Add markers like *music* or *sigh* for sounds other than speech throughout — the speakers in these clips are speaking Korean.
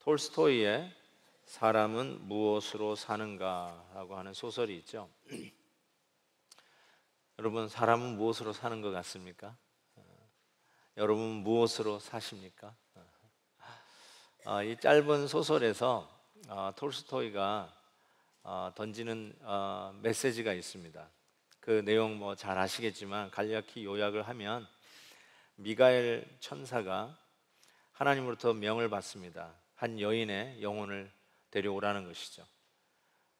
톨스토이의 사람은 무엇으로 사는가라고 하는 소설이 있죠. *clears throat* 여러분 사람은 무엇으로 사는 것 같습니까? 어, 여러분 무엇으로 사십니까? 아, 이 짧은 소설에서 아, 톨스토이가 아, 던지는 메시지가 있습니다. 그 내용 뭐 잘 아시겠지만 간략히 요약을 하면 미가엘 천사가 하나님으로부터 명을 받습니다. 한 여인의 영혼을 데려오라는 것이죠.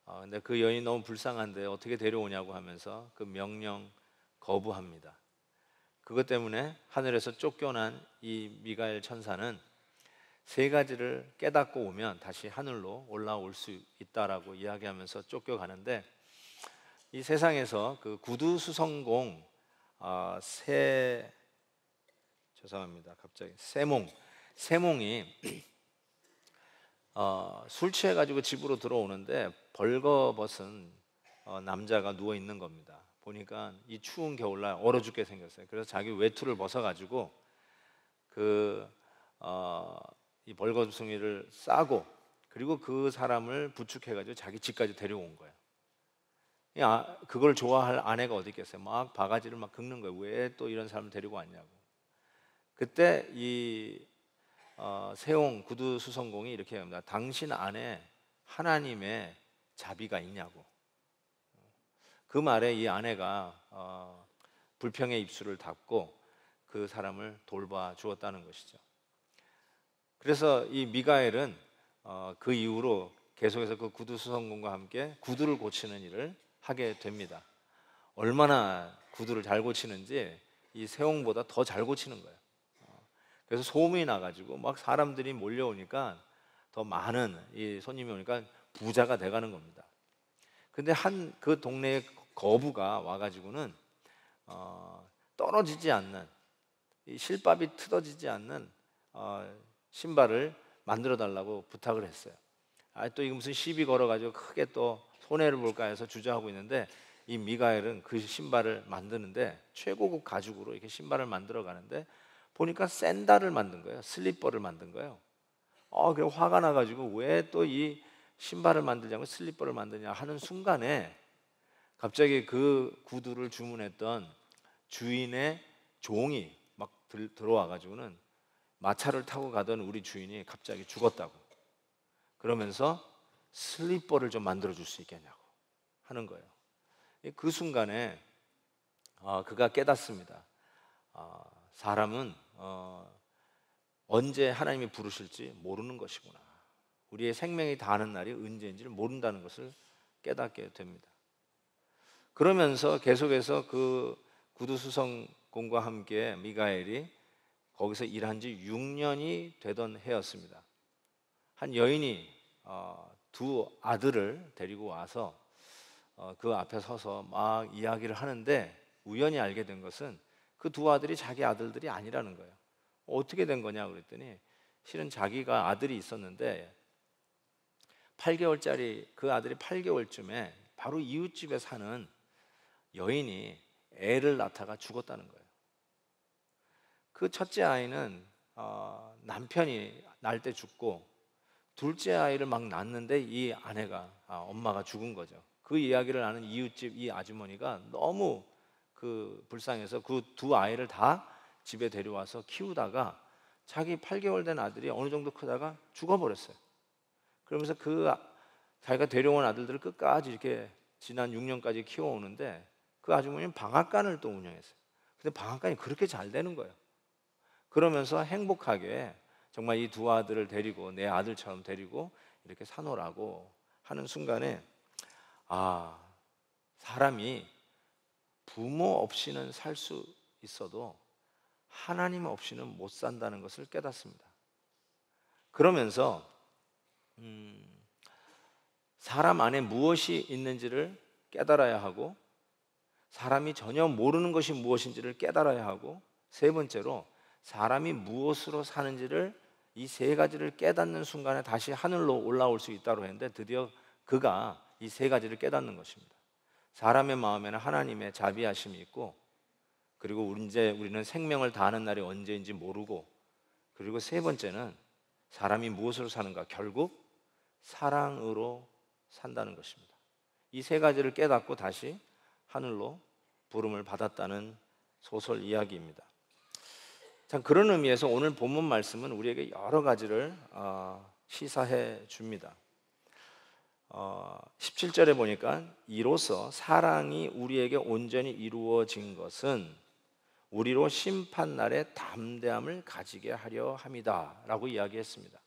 어, 근데 그 여인 너무 불쌍한데 어떻게 데려오냐고 하면서 그 명령 거부합니다. 그것 때문에 하늘에서 쫓겨난 이 미가엘 천사는 세 가지를 깨닫고 오면 다시 하늘로 올라올 수 있다라고 이야기하면서 쫓겨가는데 이 세상에서 그 구두 수성공 어, 세 죄송합니다 갑자기 세몽 세몽이 어, 술 취해가지고 집으로 들어오는데 벌거벗은 어, 남자가 누워 있는 겁니다. 보니까 이 추운 겨울날 얼어 죽게 생겼어요. 그래서 자기 외투를 벗어가지고 그이 어, 벌거숭이를 싸고 그리고 그 사람을 부축해가지고 자기 집까지 데려온 거예요. 아, 그걸 좋아할 아내가 어디 있겠어요? 막 바가지를 막 긁는 거예요. 왜 또 이런 사람을 데리고 왔냐고. 그때 이 어, 세홍 구두 수성공이 이렇게 합니다. 당신 안에 하나님의 자비가 있냐고. 그 말에 이 아내가 어, 불평의 입술을 닫고 그 사람을 돌봐 주었다는 것이죠. 그래서 이 미가엘은 어, 그 이후로 계속해서 그 구두 수성공과 함께 구두를 고치는 일을 하게 됩니다. 얼마나 구두를 잘 고치는지 이 세홍보다 더 잘 고치는 거예요. 그래서 소문이 나가지고 막 사람들이 몰려오니까 더 많은 이 손님이 오니까 부자가 돼가는 겁니다. 근데 한 그 동네에 거부가 와가지고는 어, 떨어지지 않는 이 실밥이 틀어지지 않는 어, 신발을 만들어 달라고 부탁을 했어요. 아, 또이거 무슨 시비 걸어가지고 크게 또 손해를 볼까 해서 주저하고 있는데 이 미가엘은 그 신발을 만드는데 최고급 가죽으로 이렇게 신발을 만들어 가는데 보니까 샌달을 만든 거예요. 슬리퍼를 만든 거예요. 어, 그 화가 나가지고 왜 또 이 신발을 만들냐고 슬리퍼를 만드냐 하는 순간에 갑자기 그 구두를 주문했던 주인의 종이 막 들, 들어와가지고는 마차를 타고 가던 우리 주인이 갑자기 죽었다고 그러면서 슬리퍼를 좀 만들어 줄 수 있겠냐고 하는 거예요. 그 순간에 어, 그가 깨닫습니다. 어, 사람은 어, 언제 하나님이 부르실지 모르는 것이구나. 우리의 생명이 다하는 날이 언제인지를 모른다는 것을 깨닫게 됩니다. 그러면서 계속해서 그 구두수성공과 함께 미가엘이 거기서 일한 지 6년이 되던 해였습니다. 한 여인이 어, 두 아들을 데리고 와서 어, 그 앞에 서서 막 이야기를 하는데 우연히 알게 된 것은 그두 아들이 자기 아들들이 아니라는 거예요. 어떻게 된 거냐 그랬더니 실은 자기가 아들이 있었는데 8개월짜리 그 아들이 8개월쯤에 바로 이웃집에 사는 여인이 애를 낳다가 죽었다는 거예요. 그 첫째 아이는 어, 남편이 날 때 죽고 둘째 아이를 막 낳는데 이 아내가 아, 엄마가 죽은 거죠. 그 이야기를 아는 이웃집 이 아주머니가 너무 그 불쌍해서 그 두 아이를 다 집에 데려와서 키우다가 자기 8개월 된 아들이 어느 정도 크다가 죽어버렸어요. 그러면서 그 아, 자기가 데려온 아들들을 끝까지 이렇게 지난 6년까지 키워오는데 그 아주머니는 방앗간을 또 운영했어요. 근데 방앗간이 그렇게 잘 되는 거예요. 그러면서 행복하게 정말 이 두 아들을 데리고 내 아들처럼 데리고 이렇게 사노라고 하는 순간에 아 사람이 부모 없이는 살 수 있어도 하나님 없이는 못 산다는 것을 깨닫습니다. 그러면서 음, 사람 안에 무엇이 있는지를 깨달아야 하고 사람이 전혀 모르는 것이 무엇인지를 깨달아야 하고 세 번째로 사람이 무엇으로 사는지를 이 세 가지를 깨닫는 순간에 다시 하늘로 올라올 수 있다고 했는데 드디어 그가 이 세 가지를 깨닫는 것입니다. 사람의 마음에는 하나님의 자비하심이 있고 그리고 언제 우리는 생명을 다하는 날이 언제인지 모르고 그리고 세 번째는 사람이 무엇으로 사는가 결국 사랑으로 산다는 것입니다. 이 세 가지를 깨닫고 다시 하늘로 부름을 받았다는 소설 이야기입니다. 참 그런 의미에서 오늘 본문 말씀은 우리에게 여러 가지를 어, 시사해 줍니다. 어, 17절에 보니까 이로써 사랑이 우리에게 온전히 이루어진 것은 우리로 심판 날에 담대함을 가지게 하려 합니다라고 이야기했습니다.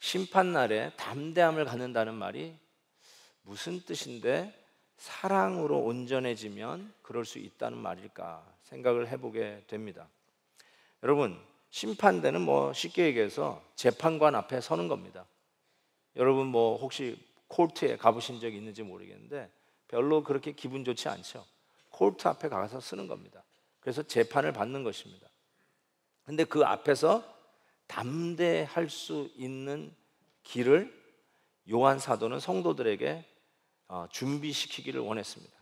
심판 날에 담대함을 갖는다는 말이 무슨 뜻인데 사랑으로 온전해지면 그럴 수 있다는 말일까 생각을 해보게 됩니다. 여러분, 심판대는 뭐 쉽게 얘기해서 재판관 앞에 서는 겁니다. 여러분 뭐 혹시 콜트에 가보신 적이 있는지 모르겠는데 별로 그렇게 기분 좋지 않죠. 콜트 앞에 가서 쓰는 겁니다. 그래서 재판을 받는 것입니다. 근데 그 앞에서 담대할 수 있는 길을 요한 사도는 성도들에게 어, 준비시키기를 원했습니다.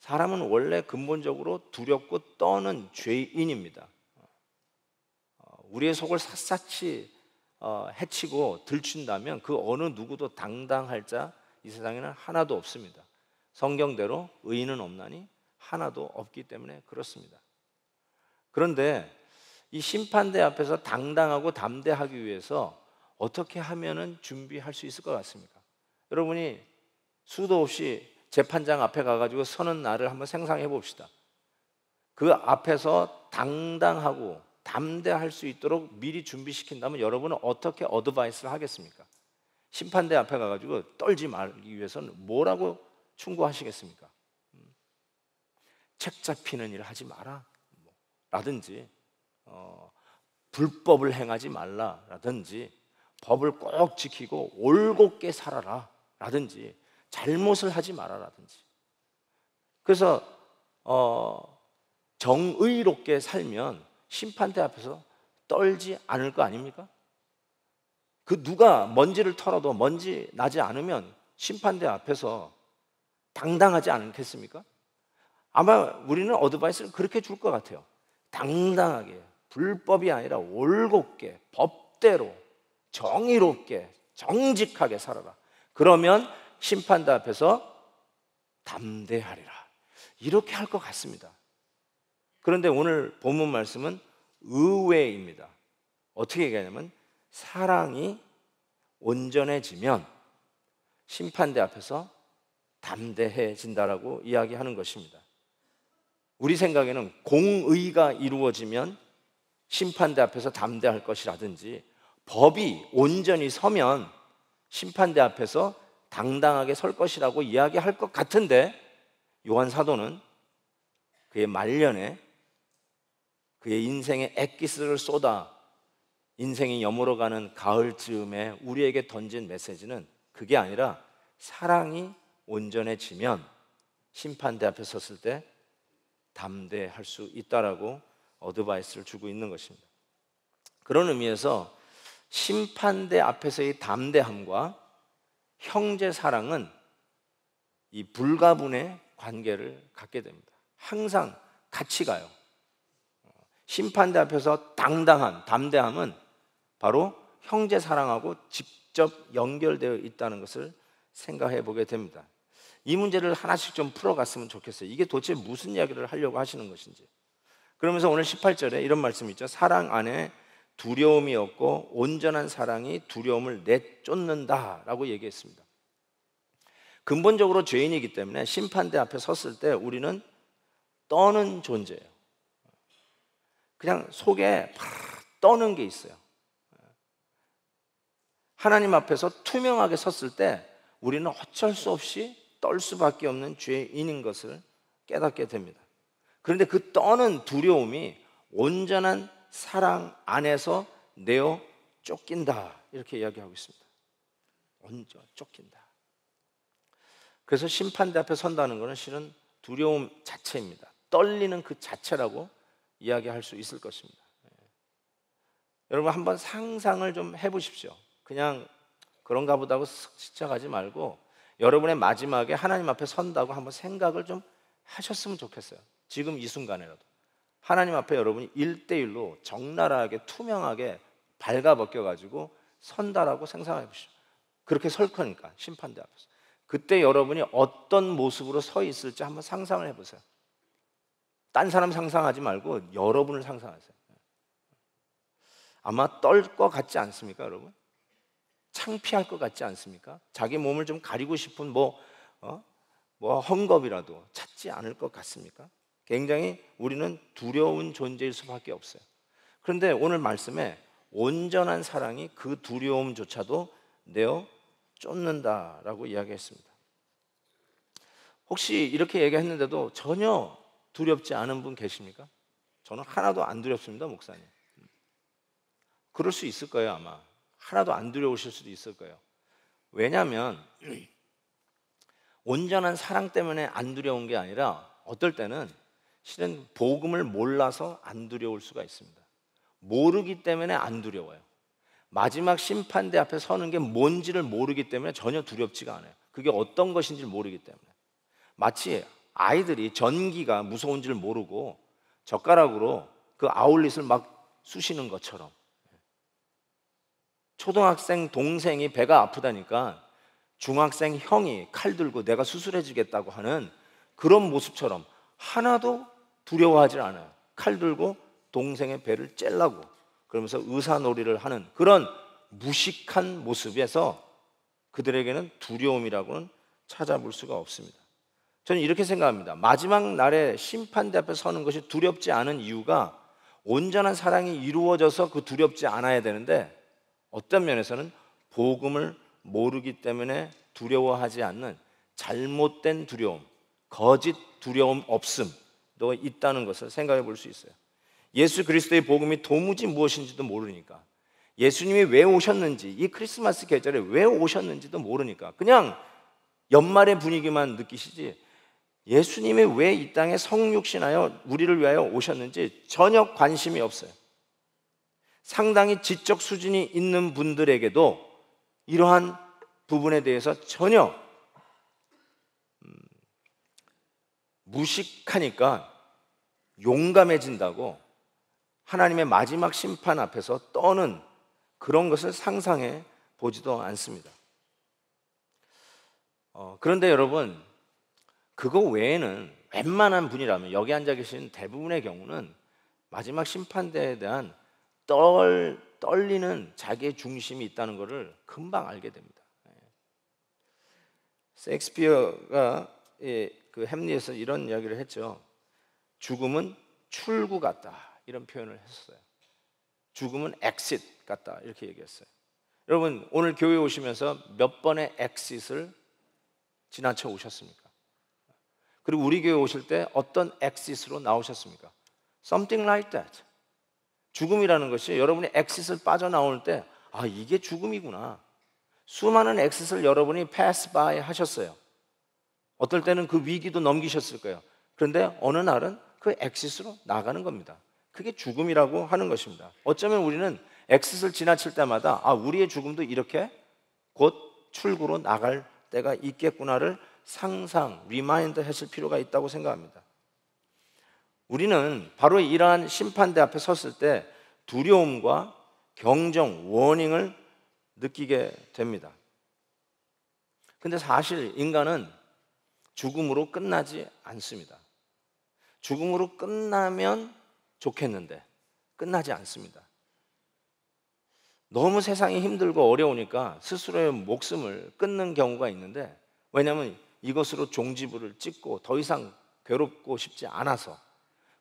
사람은 원래 근본적으로 두렵고 떠는 죄인입니다. 어, 우리의 속을 샅샅이 어, 해치고 들춘다면 그 어느 누구도 당당할 자 이 세상에는 하나도 없습니다. 성경대로 의인은 없나니 하나도 없기 때문에 그렇습니다. 그런데 이 심판대 앞에서 당당하고 담대하기 위해서 어떻게 하면은 준비할 수 있을 것 같습니까? 여러분이 수도 없이 재판장 앞에 가가지고 서는 날을 한번 생각해 봅시다. 그 앞에서 당당하고 담대할 수 있도록 미리 준비시킨다면 여러분은 어떻게 어드바이스를 하겠습니까? 심판대 앞에 가가지고 떨지 말기 위해서는 뭐라고 충고하시겠습니까? 음. 책 잡히는 일 하지 마라. 뭐, 라든지, 어, 불법을 행하지 말라. 라든지, 법을 꼭 지키고 올곧게 살아라. 라든지, 잘못을 하지 마라. 라든지. 그래서, 어, 정의롭게 살면 심판대 앞에서 떨지 않을 거 아닙니까? 그 누가 먼지를 털어도 먼지 나지 않으면 심판대 앞에서 당당하지 않겠습니까? 아마 우리는 어드바이스를 그렇게 줄 것 같아요. 당당하게, 불법이 아니라 올곧게, 법대로, 정의롭게, 정직하게 살아라. 그러면 심판대 앞에서 담대하리라. 이렇게 할 것 같습니다. 그런데 오늘 본문 말씀은 의외입니다. 어떻게 얘기하냐면 사랑이 온전해지면 심판대 앞에서 담대해진다라고 이야기하는 것입니다. 우리 생각에는 공의가 이루어지면 심판대 앞에서 담대할 것이라든지 법이 온전히 서면 심판대 앞에서 당당하게 설 것이라고 이야기할 것 같은데 요한 사도는 그의 말년에 그의 인생의 액기스를 쏟아 인생이 여물어가는 가을 즈음에 우리에게 던진 메시지는 그게 아니라 사랑이 온전해지면 심판대 앞에 섰을 때 담대할 수 있다라고 어드바이스를 주고 있는 것입니다. 그런 의미에서 심판대 앞에서의 담대함과 형제 사랑은 이 불가분의 관계를 갖게 됩니다. 항상 같이 가요. 심판대 앞에서 당당한 담대함은 바로 형제 사랑하고 직접 연결되어 있다는 것을 생각해 보게 됩니다. 이 문제를 하나씩 좀 풀어갔으면 좋겠어요. 이게 도대체 무슨 이야기를 하려고 하시는 것인지. 그러면서 오늘 18절에 이런 말씀 있죠. 사랑 안에 두려움이 없고 온전한 사랑이 두려움을 내쫓는다라고 얘기했습니다. 근본적으로 죄인이기 때문에 심판대 앞에 섰을 때 우리는 떠는 존재예요. 그냥 속에 떠는 게 있어요. 하나님 앞에서 투명하게 섰을 때 우리는 어쩔 수 없이 떨 수밖에 없는 죄인인 것을 깨닫게 됩니다. 그런데 그 떠는 두려움이 온전한 사랑 안에서 내어 쫓긴다. 이렇게 이야기하고 있습니다. 먼저 쫓긴다. 그래서 심판대 앞에 선다는 것은 실은 두려움 자체입니다. 떨리는 그 자체라고 이야기할 수 있을 것입니다. 예. 여러분 한번 상상을 좀 해보십시오. 그냥 그런가 보다고 슥 지쳐가지 말고 여러분의 마지막에 하나님 앞에 선다고 한번 생각을 좀 하셨으면 좋겠어요. 지금 이 순간에라도 하나님 앞에 여러분이 일대일로 적나라하게 투명하게 발가벗겨 가지고 선다라고 생각해 보시죠. 그렇게 설 거니까 심판대 앞에서 그때 여러분이 어떤 모습으로 서 있을지 한번 상상을 해보세요. 딴 사람 상상하지 말고 여러분을 상상하세요. 아마 떨 것 같지 않습니까, 여러분? 창피할 것 같지 않습니까? 자기 몸을 좀 가리고 싶은 뭐, 어? 뭐 헝겊이라도 찾지 않을 것 같습니까? 굉장히 우리는 두려운 존재일 수밖에 없어요. 그런데 오늘 말씀에 온전한 사랑이 그 두려움조차도 내어 쫓는다라고 이야기했습니다. 혹시 이렇게 얘기했는데도 전혀 두렵지 않은 분 계십니까? 저는 하나도 안 두렵습니다, 목사님. 그럴 수 있을 거예요, 아마. 하나도 안 두려우실 수도 있을 거예요. 왜냐하면 온전한 사랑 때문에 안 두려운 게 아니라 어떨 때는 실은 복음을 몰라서 안 두려울 수가 있습니다. 모르기 때문에 안 두려워요. 마지막 심판대 앞에 서는 게 뭔지를 모르기 때문에 전혀 두렵지가 않아요. 그게 어떤 것인지를 모르기 때문에. 마치 아이들이 전기가 무서운 줄 모르고 젓가락으로 그 아울릿을 막 쑤시는 것처럼 초등학생 동생이 배가 아프다니까 중학생 형이 칼 들고 내가 수술해 주겠다고 하는 그런 모습처럼 하나도 두려워하지 않아요. 칼 들고 동생의 배를 째려고 그러면서 의사놀이를 하는 그런 무식한 모습에서 그들에게는 두려움이라고는 찾아볼 수가 없습니다. 저는 이렇게 생각합니다. 마지막 날에 심판대 앞에 서는 것이 두렵지 않은 이유가 온전한 사랑이 이루어져서 그 두렵지 않아야 되는데 어떤 면에서는 복음을 모르기 때문에 두려워하지 않는 잘못된 두려움, 거짓 두려움 없음도 있다는 것을 생각해 볼 수 있어요. 예수 그리스도의 복음이 도무지 무엇인지도 모르니까 예수님이 왜 오셨는지 이 크리스마스 계절에 왜 오셨는지도 모르니까 그냥 연말의 분위기만 느끼시지 예수님이 왜 이 땅에 성육신하여 우리를 위하여 오셨는지 전혀 관심이 없어요. 상당히 지적 수준이 있는 분들에게도 이러한 부분에 대해서 전혀 음, 무식하니까 용감해진다고 하나님의 마지막 심판 앞에서 떠는 그런 것을 상상해 보지도 않습니다. 어, 그런데 여러분, 그거 외에는 웬만한 분이라면 여기 앉아 계신 대부분의 경우는 마지막 심판대에 대한 떨, 떨리는 자기의 중심이 있다는 것을 금방 알게 됩니다. 섹스피어가 예. 예, 그 햄리에서 이런 이야기를 했죠. 죽음은 출구 같다 이런 표현을 했어요. 죽음은 엑싯 같다 이렇게 얘기했어요. 여러분 오늘 교회 오시면서 몇 번의 엑싯을 지나쳐 오셨습니까? 그리고 우리 교회 오실 때 어떤 엑시스로 나오셨습니까? Something like that. 죽음이라는 것이 여러분이 엑시스를 빠져나올 때, 아, 이게 죽음이구나. 수많은 엑시스를 여러분이 pass by 하셨어요. 어떨 때는 그 위기도 넘기셨을 거예요. 그런데 어느 날은 그 엑시스로 나가는 겁니다. 그게 죽음이라고 하는 것입니다. 어쩌면 우리는 엑시스를 지나칠 때마다, 아, 우리의 죽음도 이렇게 곧 출구로 나갈 때가 있겠구나를 상상, 리마인드 했을 필요가 있다고 생각합니다. 우리는 바로 이러한 심판대 앞에 섰을 때 두려움과 경정, 워닝을 느끼게 됩니다. 근데 사실 인간은 죽음으로 끝나지 않습니다. 죽음으로 끝나면 좋겠는데 끝나지 않습니다. 너무 세상이 힘들고 어려우니까 스스로의 목숨을 끊는 경우가 있는데 왜냐하면 이것으로 종지부를 찍고 더 이상 괴롭고 싶지 않아서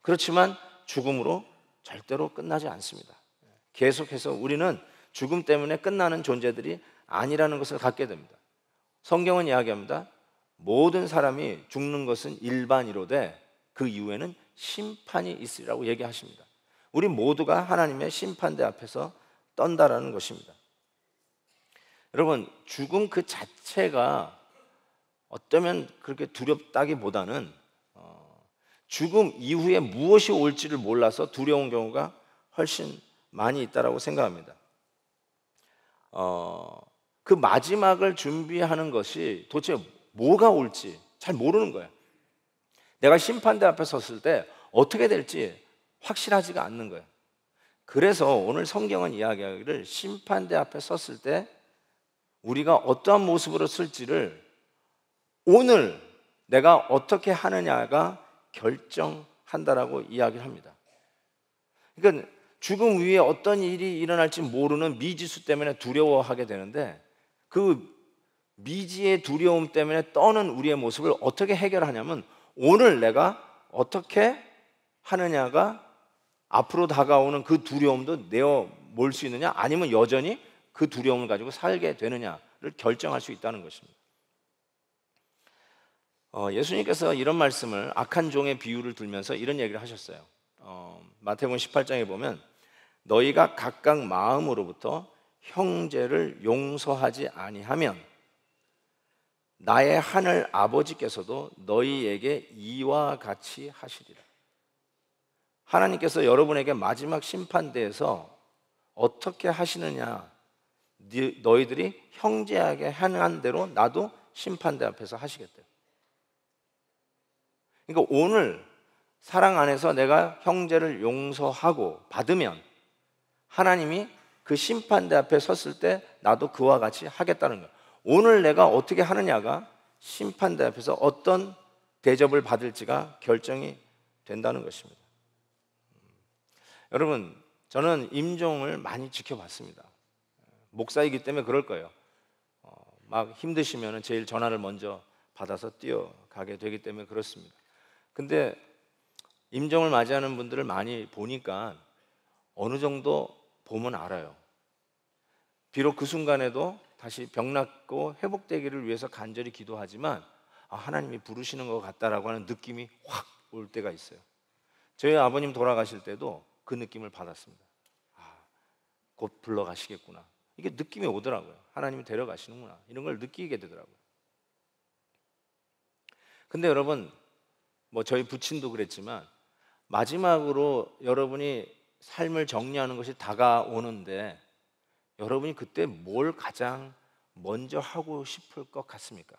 그렇지만 죽음으로 절대로 끝나지 않습니다. 계속해서 우리는 죽음 때문에 끝나는 존재들이 아니라는 것을 갖게 됩니다. 성경은 이야기합니다. 모든 사람이 죽는 것은 일반이로되 그 이후에는 심판이 있으리라고 얘기하십니다. 우리 모두가 하나님의 심판대 앞에서 떤다라는 것입니다. 여러분, 죽음 그 자체가 어쩌면 그렇게 두렵다기보다는 어, 죽음 이후에 무엇이 올지를 몰라서 두려운 경우가 훨씬 많이 있다라고 생각합니다. 어, 그 마지막을 준비하는 것이 도대체 뭐가 올지 잘 모르는 거예요. 내가 심판대 앞에 섰을 때 어떻게 될지 확실하지가 않는 거예요. 그래서 오늘 성경은 이야기하기를 심판대 앞에 섰을 때 우리가 어떠한 모습으로 쓸지를 오늘 내가 어떻게 하느냐가 결정한다라고 이야기를 합니다. 그러니까 죽음 위에 어떤 일이 일어날지 모르는 미지수 때문에 두려워하게 되는데 그 미지의 두려움 때문에 떠는 우리의 모습을 어떻게 해결하냐면 오늘 내가 어떻게 하느냐가 앞으로 다가오는 그 두려움도 내어 몰 수 있느냐 아니면 여전히 그 두려움을 가지고 살게 되느냐를 결정할 수 있다는 것입니다. 어, 예수님께서 이런 말씀을 악한 종의 비유를 들면서 이런 얘기를 하셨어요. 어, 마태복음 18장에 보면 너희가 각각 마음으로부터 형제를 용서하지 아니하면 나의 하늘 아버지께서도 너희에게 이와 같이 하시리라. 하나님께서 여러분에게 마지막 심판대에서 어떻게 하시느냐 너희들이 형제에게 행한 대로 나도 심판대 앞에서 하시겠대요. 그러니까 오늘 사랑 안에서 내가 형제를 용서하고 받으면 하나님이 그 심판대 앞에 섰을 때 나도 그와 같이 하겠다는 거야 오늘 내가 어떻게 하느냐가 심판대 앞에서 어떤 대접을 받을지가 결정이 된다는 것입니다. 여러분, 저는 임종을 많이 지켜봤습니다. 목사이기 때문에 그럴 거예요. 어, 막 힘드시면 제일 전화를 먼저 받아서 뛰어가게 되기 때문에 그렇습니다. 근데 임종을 맞이하는 분들을 많이 보니까 어느 정도 보면 알아요. 비록 그 순간에도 다시 병났고 회복되기를 위해서 간절히 기도하지만 아, 하나님이 부르시는 것 같다라고 하는 느낌이 확 올 때가 있어요. 저희 아버님 돌아가실 때도 그 느낌을 받았습니다. 아, 곧 불러가시겠구나. 이게 느낌이 오더라고요. 하나님이 데려가시는구나. 이런 걸 느끼게 되더라고요. 근데 여러분 뭐 저희 부친도 그랬지만 마지막으로 여러분이 삶을 정리하는 것이 다가오는데 여러분이 그때 뭘 가장 먼저 하고 싶을 것 같습니까?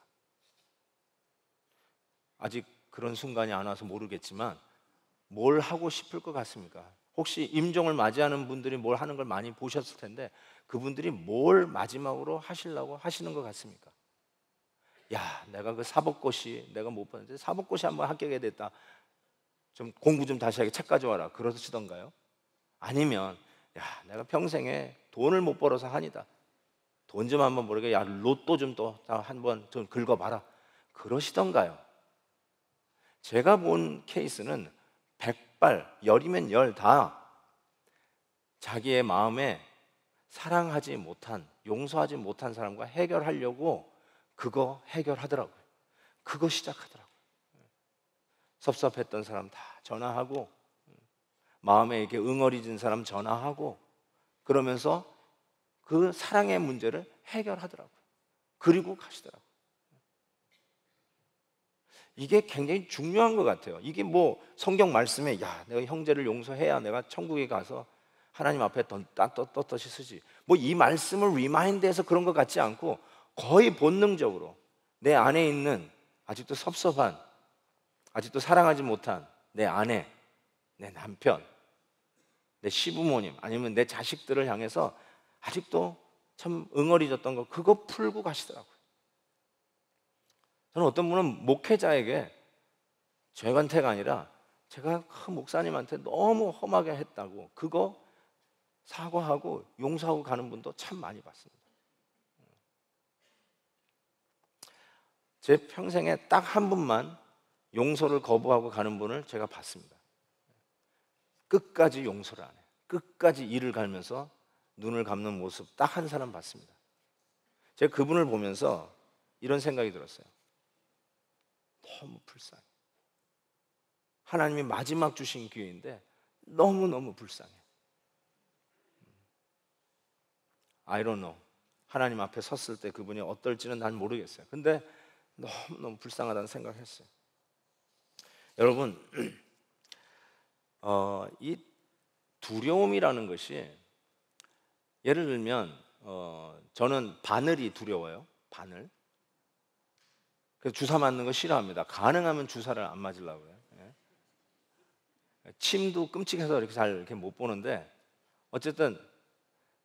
아직 그런 순간이 안 와서 모르겠지만 뭘 하고 싶을 것 같습니까? 혹시 임종을 맞이하는 분들이 뭘 하는 걸 많이 보셨을 텐데 그분들이 뭘 마지막으로 하시려고 하시는 것 같습니까? 야, 내가 그 사법고시 내가 못 봤는데 사법고시 한번 합격해야 됐다. 좀 공부 좀 다시 하게 책 가져와라. 그러시던가요? 아니면 야, 내가 평생에 돈을 못 벌어서 한이다. 돈 좀 한번 모르게 야, 로또 좀 또 한번 좀 긁어봐라. 그러시던가요? 제가 본 케이스는 백발 열이면 열 다 자기의 마음에 사랑하지 못한 용서하지 못한 사람과 해결하려고 그거 해결하더라고요. 그거 시작하더라고요. 섭섭했던 사람 다 전화하고 마음에 이렇게 응어리진 사람 전화하고 그러면서 그 사랑의 문제를 해결하더라고요. 그리고 가시더라고요. 이게 굉장히 중요한 것 같아요. 이게 뭐 성경 말씀에 야 내가 형제를 용서해야 내가 천국에 가서 하나님 앞에 떳떳이 쓰지. 뭐 이 말씀을 리마인드해서 그런 것 같지 않고 거의 본능적으로 내 안에 있는 아직도 섭섭한, 아직도 사랑하지 못한 내 아내, 내 남편, 내 시부모님, 아니면 내 자식들을 향해서 아직도 참 응어리졌던 거, 그거 풀고 가시더라고요. 저는 어떤 분은 목회자에게 죄관태가 아니라 제가 그 목사님한테 너무 험하게 했다고 그거 사과하고 용서하고 가는 분도 참 많이 봤습니다. 제 평생에 딱 한 분만 용서를 거부하고 가는 분을 제가 봤습니다. 끝까지 용서를 안해 끝까지 일을 갈면서 눈을 감는 모습 딱 한 사람 봤습니다. 제가 그분을 보면서 이런 생각이 들었어요. 너무 불쌍해. 하나님이 마지막 주신 기회인데 너무너무 불쌍해. 음. I don't know. 하나님 앞에 섰을 때 그분이 어떨지는 난 모르겠어요. 근데 너무너무 불쌍하다는 생각했어요. 여러분, *clears throat* 어, 이 두려움이라는 것이 예를 들면 어, 저는 바늘이 두려워요. 바늘. 그래서 주사 맞는 거 싫어합니다. 가능하면 주사를 안 맞으려고요. 예. 침도 끔찍해서 이렇게 잘 이렇게 보는데 어쨌든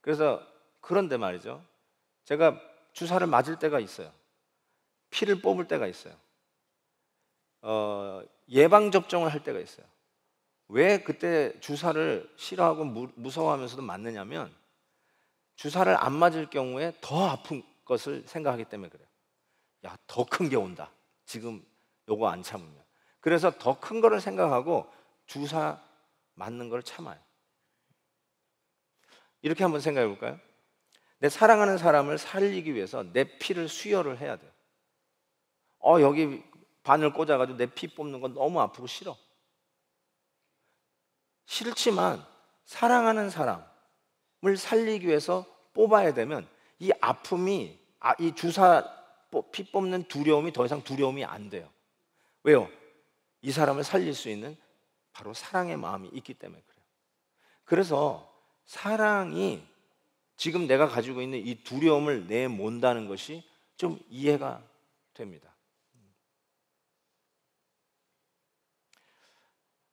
그래서 그런데 말이죠. 제가 주사를 맞을 때가 있어요. 피를 뽑을 때가 있어요. 어, 예방 접종을 할 때가 있어요. 왜 그때 주사를 싫어하고 무, 서워하면서도 맞느냐면 주사를 안 맞을 경우에 더 아픈 것을 생각하기 때문에 그래요. 야, 더 큰 게 온다. 지금 요거 안 참으면. 그래서 더 큰 거를 생각하고 주사 맞는 걸 참아요. 이렇게 한번 생각해 볼까요? 내 사랑하는 사람을 살리기 위해서 내 피를 수혈을 해야 돼요. 어, 여기 바늘 꽂아가지고 내 피 뽑는 건 너무 아프고 싫어. 싫지만 사랑하는 사람을 살리기 위해서 뽑아야 되면 이 아픔이, 아, 이 주사 피 뽑는 두려움이 더 이상 두려움이 안 돼요. 왜요? 이 사람을 살릴 수 있는 바로 사랑의 마음이 있기 때문에 그래요. 그래서 사랑이 지금 내가 가지고 있는 이 두려움을 내몬다는 것이 좀 이해가 됩니다.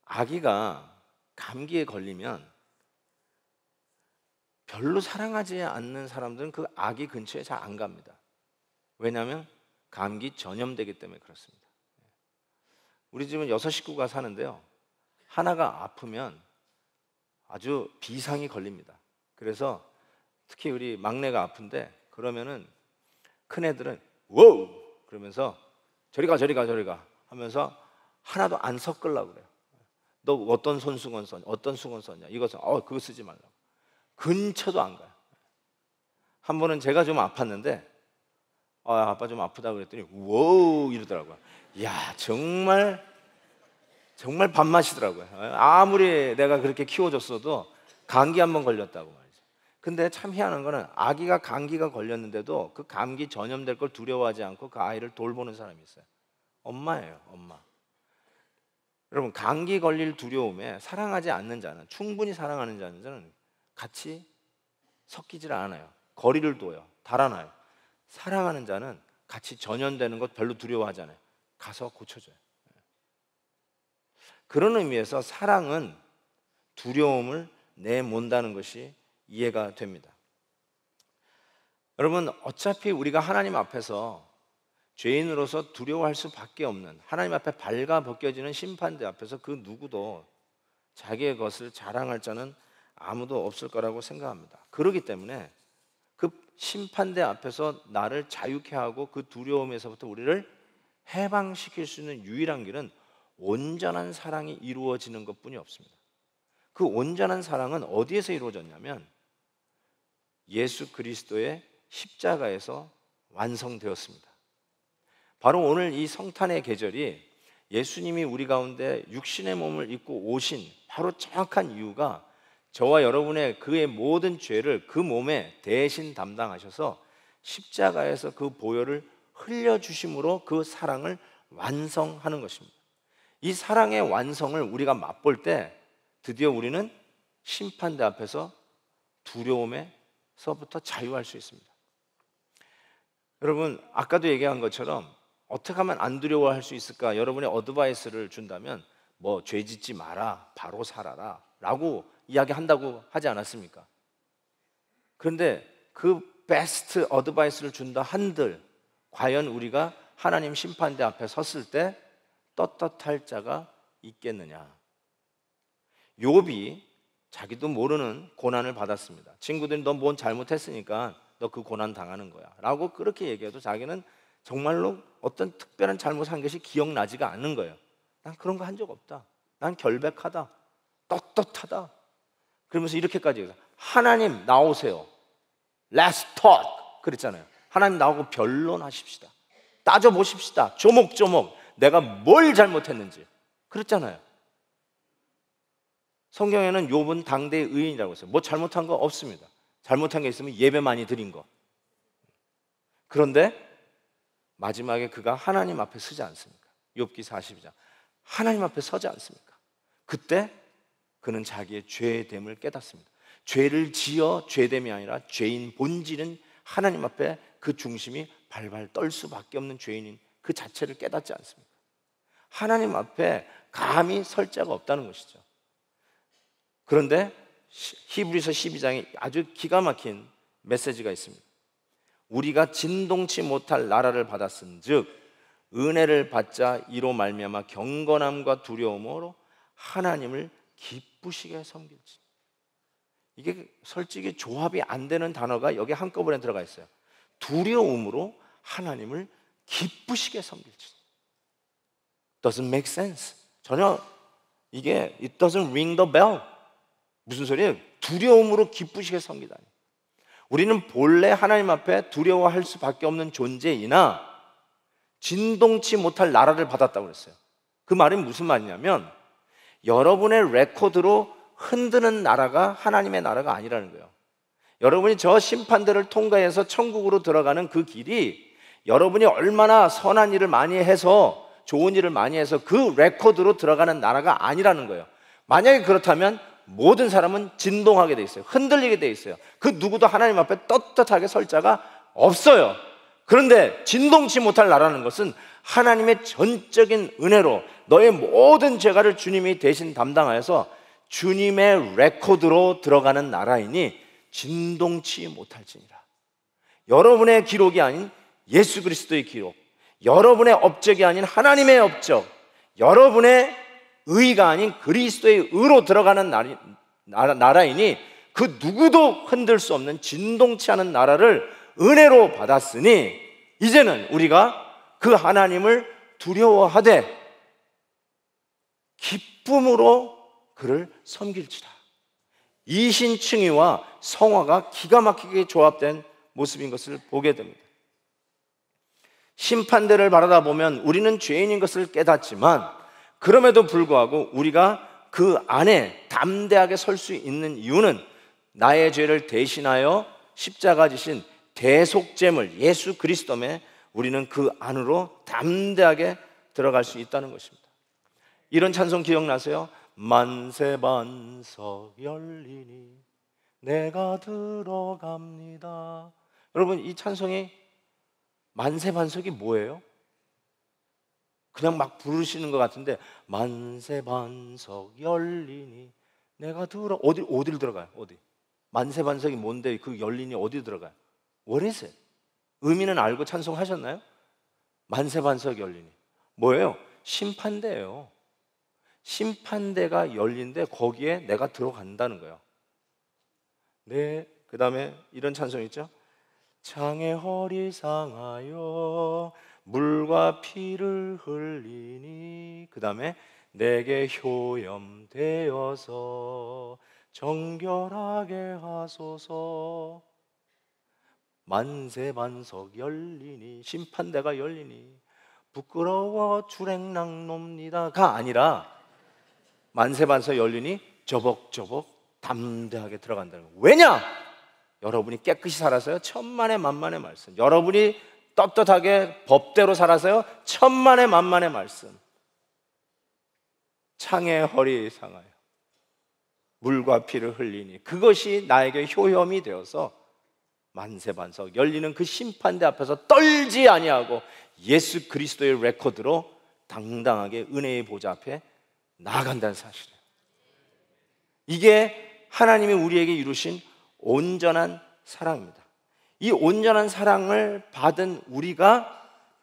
아기가 감기에 걸리면 별로 사랑하지 않는 사람들은 그 아기 근처에 잘 안 갑니다. 왜냐하면 감기 전염되기 때문에 그렇습니다. 우리 집은 여섯 식구가 사는데요. 하나가 아프면 아주 비상이 걸립니다. 그래서 특히 우리 막내가 아픈데 그러면은 큰 애들은 워우 그러면서 저리 가 저리 가 저리 가 하면서 하나도 안 섞으려고 그래요. 너 어떤 손수건 썼냐? 어떤 수건 썼냐? 이거 써. 어, 그거 쓰지 말라고. 근처도 안 가요. 한 번은 제가 좀 아팠는데 어, 아빠 좀 아프다 그랬더니 우와 이러더라고요. 야, 정말 정말 밥맛이더라고요. 어, 아무리 내가 그렇게 키워줬어도 감기 한 번 걸렸다고 말이죠. 근데 참 희한한 거는 아기가 감기가 걸렸는데도 그 감기 전염될 걸 두려워하지 않고 그 아이를 돌보는 사람이 있어요. 엄마예요, 엄마. 여러분 감기 걸릴 두려움에 사랑하지 않는 자는 충분히 사랑하는 자는 같이 섞이질 않아요. 거리를 둬요. 달아나요. 사랑하는 자는 같이 전염되는 것 별로 두려워하지 않아요. 가서 고쳐줘요. 그런 의미에서 사랑은 두려움을 내몬다는 것이 이해가 됩니다. 여러분 어차피 우리가 하나님 앞에서 죄인으로서 두려워할 수밖에 없는 하나님 앞에 발가 벗겨지는 심판대 앞에서 그 누구도 자기의 것을 자랑할 자는 아무도 없을 거라고 생각합니다. 그러기 때문에 그 심판대 앞에서 나를 자유케 하고 그 두려움에서부터 우리를 해방시킬 수 있는 유일한 길은 온전한 사랑이 이루어지는 것뿐이 없습니다. 그 온전한 사랑은 어디에서 이루어졌냐면 예수 그리스도의 십자가에서 완성되었습니다. 바로 오늘 이 성탄의 계절이 예수님이 우리 가운데 육신의 몸을 입고 오신 바로 정확한 이유가 저와 여러분의 그의 모든 죄를 그 몸에 대신 담당하셔서 십자가에서 그 보혈을 흘려 주심으로 그 사랑을 완성하는 것입니다. 이 사랑의 완성을 우리가 맛볼 때 드디어 우리는 심판대 앞에서 두려움에서부터 자유할 수 있습니다. 여러분 아까도 얘기한 것처럼 어떻게 하면 안 두려워할 수 있을까? 여러분의 어드바이스를 준다면 뭐 죄 짓지 마라, 바로 살아라 라고 이야기한다고 하지 않았습니까? 그런데 그 베스트 어드바이스를 준다 한들 과연 우리가 하나님 심판대 앞에 섰을 때 떳떳할 자가 있겠느냐? 요비 자기도 모르는 고난을 받았습니다. 친구들이 너 뭔 잘못했으니까 너 그 고난 당하는 거야. 라고 그렇게 얘기해도 자기는 정말로 어떤 특별한 잘못한 것이 기억나지가 않는 거예요. 난 그런 거 한 적 없다. 난 결백하다. 떳떳하다. 그러면서 이렇게까지 해서 하나님 나오세요. Let's talk. 그랬잖아요. 하나님 나오고 변론하십시다. 따져보십시다. 조목조목. 내가 뭘 잘못했는지. 그랬잖아요. 성경에는 욥은 당대의 의인이라고 했어요. 뭐 잘못한 거 없습니다. 잘못한 게 있으면 예배 많이 드린 거. 그런데 마지막에 그가 하나님 앞에 서지 않습니까? 욥기 42장. 하나님 앞에 서지 않습니까? 그때 그는 자기의 죄 됨을 깨닫습니다. 죄를 지어 죄됨이 아니라 죄인 본질은 하나님 앞에 그 중심이 발발 떨 수밖에 없는 죄인인 그 자체를 깨닫지 않습니까? 하나님 앞에 감히 설 자가 없다는 것이죠. 그런데 히브리서 12장에 아주 기가 막힌 메시지가 있습니다. 우리가 진동치 못할 나라를 받았은즉 은혜를 받자 이로 말미암아 경건함과 두려움으로 하나님을 기쁘시게 섬길지. 이게 솔직히 조합이 안 되는 단어가 여기 한꺼번에 들어가 있어요. 두려움으로 하나님을 기쁘시게 섬길지. Doesn't make sense. 전혀 이게 it doesn't ring the bell. 무슨 소리예요? 두려움으로 기쁘시게 섬기다니. 우리는 본래 하나님 앞에 두려워할 수밖에 없는 존재이나 진동치 못할 나라를 받았다고 그랬어요. 그 말은 무슨 말이냐면 여러분의 레코드로 흔드는 나라가 하나님의 나라가 아니라는 거예요. 여러분이 저 심판들을 통과해서 천국으로 들어가는 그 길이 여러분이 얼마나 선한 일을 많이 해서 좋은 일을 많이 해서 그 레코드로 들어가는 나라가 아니라는 거예요. 만약에 그렇다면 모든 사람은 진동하게 돼 있어요. 흔들리게 돼 있어요. 그 누구도 하나님 앞에 떳떳하게 설 자가 없어요. 그런데 진동치 못할 나라는 것은 하나님의 전적인 은혜로 너의 모든 죄가를 주님이 대신 담당하여서 주님의 레코드로 들어가는 나라이니 진동치 못할지니라. 여러분의 기록이 아닌 예수 그리스도의 기록, 여러분의 업적이 아닌 하나님의 업적, 여러분의 의가 아닌 그리스도의 의로 들어가는 나라, 나라, 나라이니 그 누구도 흔들 수 없는 진동치 않은 나라를 은혜로 받았으니 이제는 우리가 그 하나님을 두려워하되 기쁨으로 그를 섬길지라. 이신층이와 성화가 기가 막히게 조합된 모습인 것을 보게 됩니다. 심판대를 바라다 보면 우리는 죄인인 것을 깨닫지만 그럼에도 불구하고 우리가 그 안에 담대하게 설 수 있는 이유는 나의 죄를 대신하여 십자가 지신 대속죄물 예수 그리스도에 우리는 그 안으로 담대하게 들어갈 수 있다는 것입니다. 이런 찬송 기억나세요? 만세 반석 열리니 내가 들어갑니다. 여러분 이 찬송이 만세 반석이 뭐예요? 그냥 막 부르시는 것 같은데 만세 반석 열리니 내가 들어 어디 어디를 들어가요? 어디? 만세 반석이 뭔데 그 열린이 어디 들어가요? w h a 의미는 알고 찬송하셨나요? 만세 반석 열리니 뭐예요? 심판대예요. 심판대가 열린데 거기에 내가 들어간다는 거예요. 네, 그다음에 이런 찬송 있죠? 장애 허리 상하여 물과 피를 흘리니 그 다음에 내게 효염되어서 정결하게 하소서 만세 만석 열리니 심판대가 열리니 부끄러워 주랭랑 놈니다가 아니라 만세 만석 열리니 저벅저벅 담대하게 들어간다는 거예요. 왜냐? 여러분이 깨끗이 살아서요. 천만의 만만의 말씀. 여러분이 떳떳하게 법대로 살아서요. 천만의 만만의 말씀. 창의 허리 상하여 물과 피를 흘리니 그것이 나에게 효염이 되어서 만세반석 열리는 그 심판대 앞에서 떨지 아니하고 예수 그리스도의 레코드로 당당하게 은혜의 보좌 앞에 나아간다는 사실이에요. 이게 하나님이 우리에게 이루신 온전한 사랑입니다. 이 온전한 사랑을 받은 우리가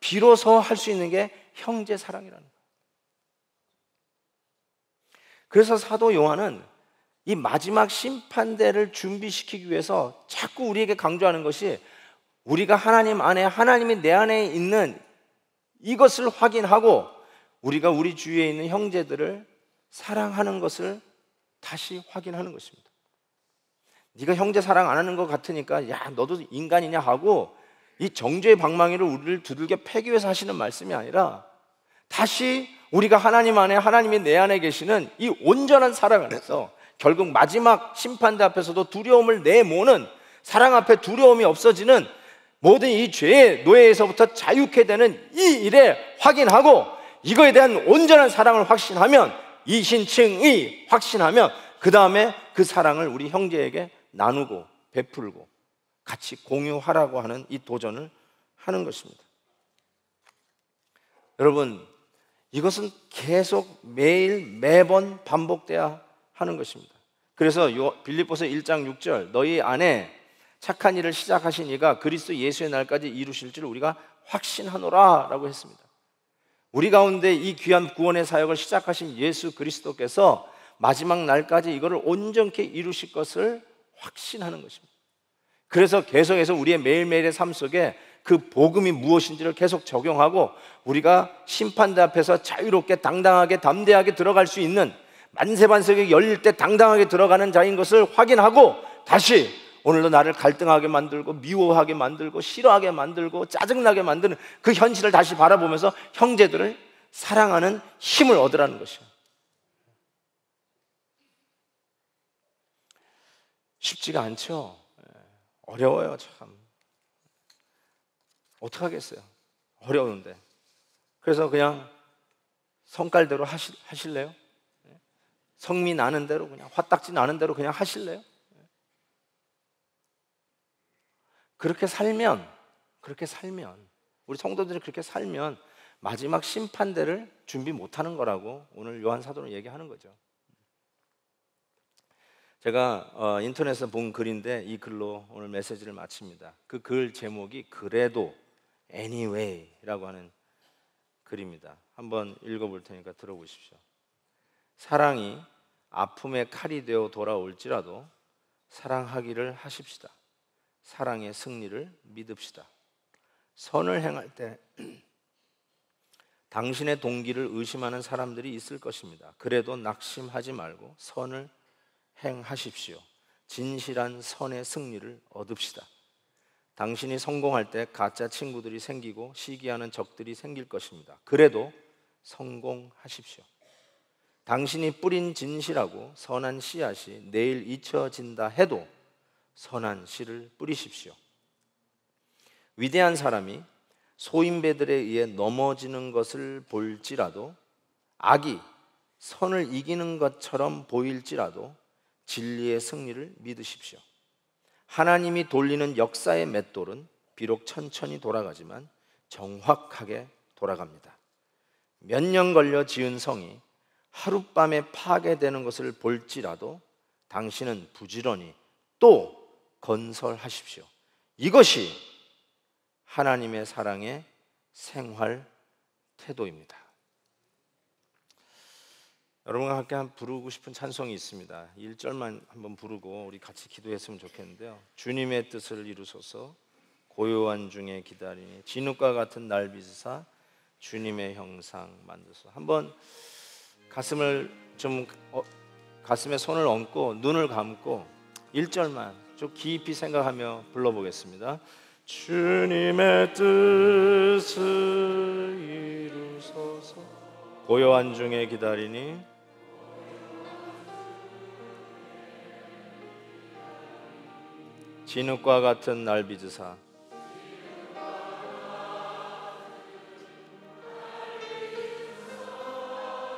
비로소 할 수 있는 게 형제 사랑이라는 거예요. 그래서 사도 요한은 이 마지막 심판대를 준비시키기 위해서 자꾸 우리에게 강조하는 것이 우리가 하나님 안에 하나님이 내 안에 있는 이것을 확인하고 우리가 우리 주위에 있는 형제들을 사랑하는 것을 다시 확인하는 것입니다. 네가 형제 사랑 안 하는 것 같으니까 야 너도 인간이냐 하고 이 정죄의 방망이를 우리를 두들겨 패기 위해서 하시는 말씀이 아니라 다시 우리가 하나님 안에 하나님이 내 안에 계시는 이 온전한 사랑 안에서 결국 마지막 심판대 앞에서도 두려움을 내모는 사랑 앞에 두려움이 없어지는 모든 이 죄의 노예에서부터 자유케 되는 이 일에 확인하고 이거에 대한 온전한 사랑을 확신하면 이 신층이 확신하면 그 다음에 그 사랑을 우리 형제에게 나누고 베풀고 같이 공유하라고 하는 이 도전을 하는 것입니다. 여러분, 이것은 계속 매일 매번 반복돼야 하는 것입니다. 그래서 빌립보서 1장 6절 너희 안에 착한 일을 시작하신 이가 그리스도 예수의 날까지 이루실 줄 우리가 확신하노라라고 했습니다. 우리 가운데 이 귀한 구원의 사역을 시작하신 예수 그리스도께서 마지막 날까지 이거를 온전케 이루실 것을 확신하는 것입니다. 그래서 계속해서 우리의 매일매일의 삶 속에 그 복음이 무엇인지를 계속 적용하고 우리가 심판자 앞에서 자유롭게 당당하게 담대하게 들어갈 수 있는 만세반석이 열릴 때 당당하게 들어가는 자인 것을 확인하고 다시 오늘도 나를 갈등하게 만들고 미워하게 만들고 싫어하게 만들고 짜증나게 만드는 그 현실을 다시 바라보면서 형제들을 사랑하는 힘을 얻으라는 것이에요. 쉽지가 않죠. 예. 어려워요, 참. 어떡하겠어요. 어려운데. 그래서 그냥 성깔대로 하시, 하실래요? 예? 성미 나는 대로 그냥 화딱지 나는 대로 그냥 하실래요? 예? 그렇게 살면 그렇게 살면 우리 성도들이 그렇게 살면 마지막 심판대를 준비 못하는 거라고 오늘 요한 사도는 얘기하는 거죠. 제가 어, 인터넷에서 본 글인데 이 글로 오늘 메시지를 마칩니다. 그 글 제목이 그래도 anyway라고 하는 글입니다. 한번 읽어볼 테니까 들어보십시오. 사랑이 아픔의 칼이 되어 돌아올지라도 사랑하기를 하십시다. 사랑의 승리를 믿읍시다. 선을 행할 때 *clears throat* 당신의 동기를 의심하는 사람들이 있을 것입니다. 그래도 낙심하지 말고 선을 행하십시오. 진실한 선의 승리를 얻읍시다. 당신이 성공할 때 가짜 친구들이 생기고 시기하는 적들이 생길 것입니다. 그래도 성공하십시오. 당신이 뿌린 진실하고 선한 씨앗이 내일 잊혀진다 해도 선한 씨를 뿌리십시오. 위대한 사람이 소인배들에 의해 넘어지는 것을 볼지라도 악이 선을 이기는 것처럼 보일지라도 진리의 승리를 믿으십시오. 하나님이 돌리는 역사의 맷돌은 비록 천천히 돌아가지만 정확하게 돌아갑니다. 몇 년 걸려 지은 성이 하룻밤에 파괴되는 것을 볼지라도 당신은 부지런히 또 건설하십시오. 이것이 하나님의 사랑의 생활 태도입니다. 여러분과 함께 한 부르고 싶은 찬송이 있습니다. 1절만 한번 부르고 우리 같이 기도했으면 좋겠는데요. 주님의 뜻을 이루소서 고요한 중에 기다리니 진흙과 같은 날 빚으사 주님의 형상 만드소. 한번 가슴을 좀 어, 가슴에 손을 얹고 눈을 감고 1절만 좀 깊이 생각하며 불러보겠습니다. 주님의 뜻을 이루소서 고요한 중에 기다리니 진흙과 같은 날비으사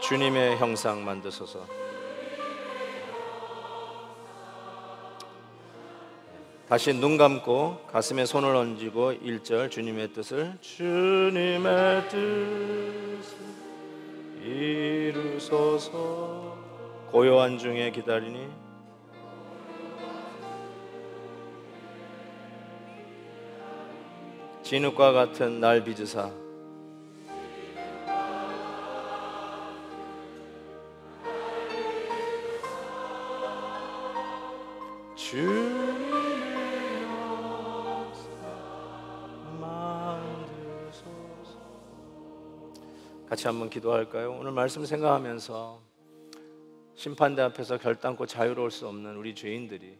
주님의 형상 만드소서. 다시 눈 감고 가슴에 손을 얹고 일절 주님의 뜻을 주님의 뜻을 이루소서 고요한 중에 기다리니 진흙과 같은 날비으사주사 같이 한번 기도할까요? 오늘 말씀 생각하면서 심판대 앞에서 결단코 자유로울 수 없는 우리 죄인들이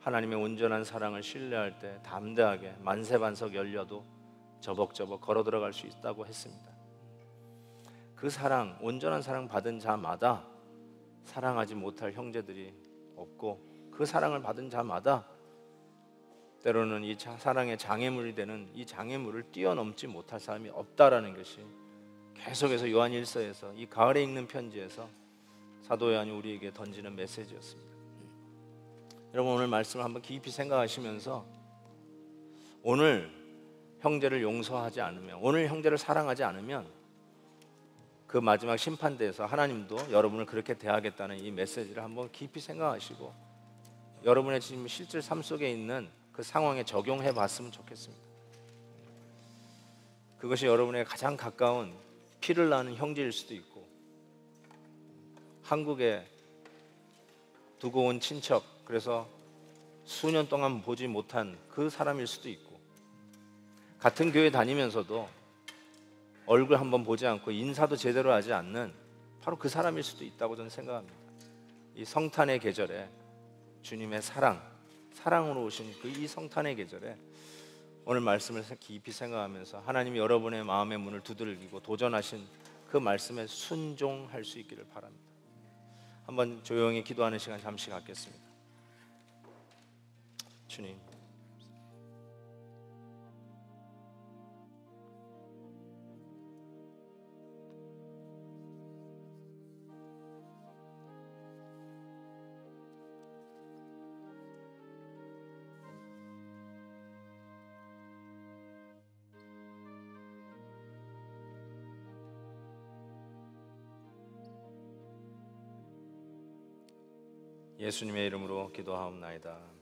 하나님의 온전한 사랑을 신뢰할 때 담대하게 만세반석 열려도 저벅저벅 걸어 들어갈 수 있다고 했습니다. 그 사랑, 온전한 사랑 받은 자마다 사랑하지 못할 형제들이 없고 그 사랑을 받은 자마다 때로는 이 사랑의 장애물이 되는 이 장애물을 뛰어넘지 못할 사람이 없다라는 것이 계속해서 요한 일서에서 이 가을에 읽는 편지에서 사도 요한이 우리에게 던지는 메시지였습니다. 여러분 오늘 말씀을 한번 깊이 생각하시면서 오늘 형제를 용서하지 않으면 오늘 형제를 사랑하지 않으면 그 마지막 심판대에서 하나님도 여러분을 그렇게 대하겠다는 이 메시지를 한번 깊이 생각하시고 여러분의 지금 실질 삶 속에 있는 그 상황에 적용해 봤으면 좋겠습니다. 그것이 여러분의 가장 가까운 피를 나는 형제일 수도 있고 한국에 두고 온 친척 그래서 수년 동안 보지 못한 그 사람일 수도 있고 같은 교회 다니면서도 얼굴 한번 보지 않고 인사도 제대로 하지 않는 바로 그 사람일 수도 있다고 저는 생각합니다. 이 성탄의 계절에 주님의 사랑, 사랑으로 오신 그 이 성탄의 계절에 오늘 말씀을 깊이 생각하면서 하나님이 여러분의 마음의 문을 두들기고 도전하신 그 말씀에 순종할 수 있기를 바랍니다. 한번 조용히 기도하는 시간 잠시 갖겠습니다. 주님. 예수님의 이름으로 기도하옵나이다.